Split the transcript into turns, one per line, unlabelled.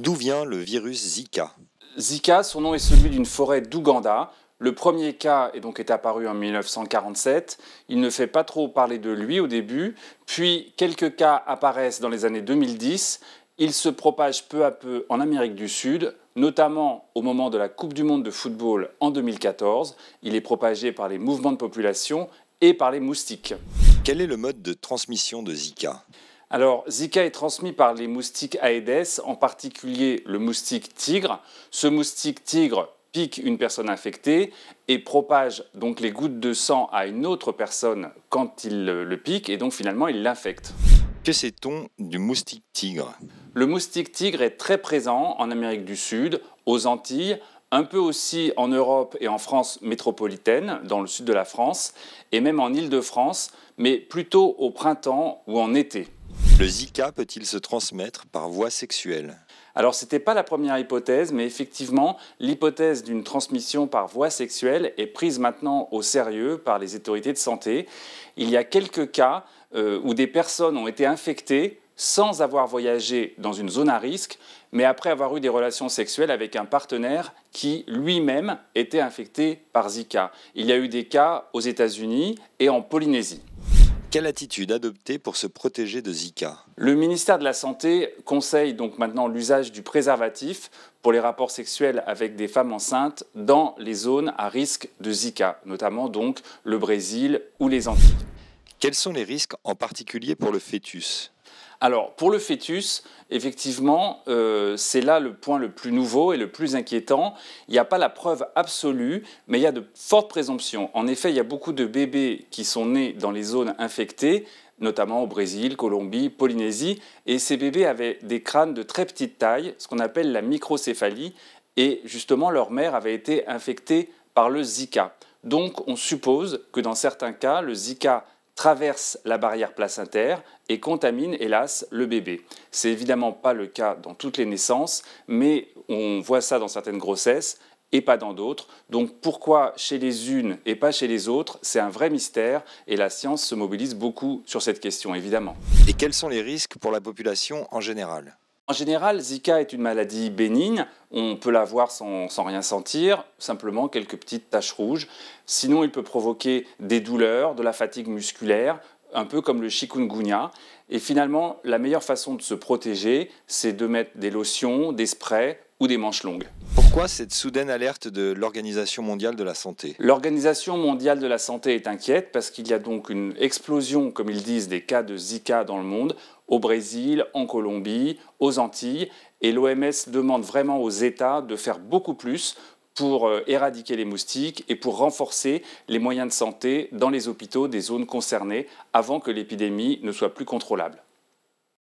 D'où vient le virus Zika Zika, son nom est celui d'une forêt d'Ouganda. Le premier cas est donc apparu en 1947. Il ne fait pas trop parler de lui au début. Puis quelques cas apparaissent dans les années 2010. Il se propage peu à peu en Amérique du Sud, notamment au moment de la Coupe du Monde de football en 2014. Il est propagé par les mouvements de population et par les moustiques. Quel est le mode de transmission de Zika alors, Zika est transmis par les moustiques Aedes, en particulier le moustique tigre. Ce moustique tigre pique une personne infectée et propage donc les gouttes de sang à une autre personne quand il le pique et donc finalement il l'infecte. Que sait-on du moustique tigre Le moustique tigre est très présent en Amérique du Sud, aux Antilles, un peu aussi en Europe et en France métropolitaine, dans le sud de la France, et même en Île-de-France, mais plutôt au printemps ou en été. Le Zika peut-il se transmettre par voie sexuelle alors, ce n'était pas la première hypothèse, mais effectivement, l'hypothèse d'une transmission par voie sexuelle est prise maintenant au sérieux par les autorités de santé. Il y a quelques cas euh, où des personnes ont été infectées sans avoir voyagé dans une zone à risque, mais après avoir eu des relations sexuelles avec un partenaire qui lui-même était infecté par Zika. Il y a eu des cas aux États-Unis et en Polynésie. Quelle attitude adopter pour se protéger de Zika Le ministère de la Santé conseille donc maintenant l'usage du préservatif pour les rapports sexuels avec des femmes enceintes dans les zones à risque de Zika, notamment donc le Brésil ou les Antilles. Quels sont les risques en particulier pour le fœtus alors, pour le fœtus, effectivement, euh, c'est là le point le plus nouveau et le plus inquiétant. Il n'y a pas la preuve absolue, mais il y a de fortes présomptions. En effet, il y a beaucoup de bébés qui sont nés dans les zones infectées, notamment au Brésil, Colombie, Polynésie, et ces bébés avaient des crânes de très petite taille, ce qu'on appelle la microcéphalie, et justement leur mère avait été infectée par le Zika. Donc on suppose que dans certains cas, le Zika traverse la barrière placentaire et contamine, hélas, le bébé. C'est évidemment pas le cas dans toutes les naissances, mais on voit ça dans certaines grossesses et pas dans d'autres. Donc pourquoi chez les unes et pas chez les autres, c'est un vrai mystère et la science se mobilise beaucoup sur cette question, évidemment. Et quels sont les risques pour la population en général en général, Zika est une maladie bénigne. On peut la sans, sans rien sentir, simplement quelques petites taches rouges. Sinon, il peut provoquer des douleurs, de la fatigue musculaire, un peu comme le chikungunya. Et finalement, la meilleure façon de se protéger, c'est de mettre des lotions, des sprays ou des manches longues. Pourquoi cette soudaine alerte de l'Organisation mondiale de la santé L'Organisation mondiale de la santé est inquiète parce qu'il y a donc une explosion, comme ils disent, des cas de Zika dans le monde, au Brésil, en Colombie, aux Antilles, et l'OMS demande vraiment aux États de faire beaucoup plus pour euh, éradiquer les moustiques et pour renforcer les moyens de santé dans les hôpitaux des zones concernées avant que l'épidémie ne soit plus contrôlable.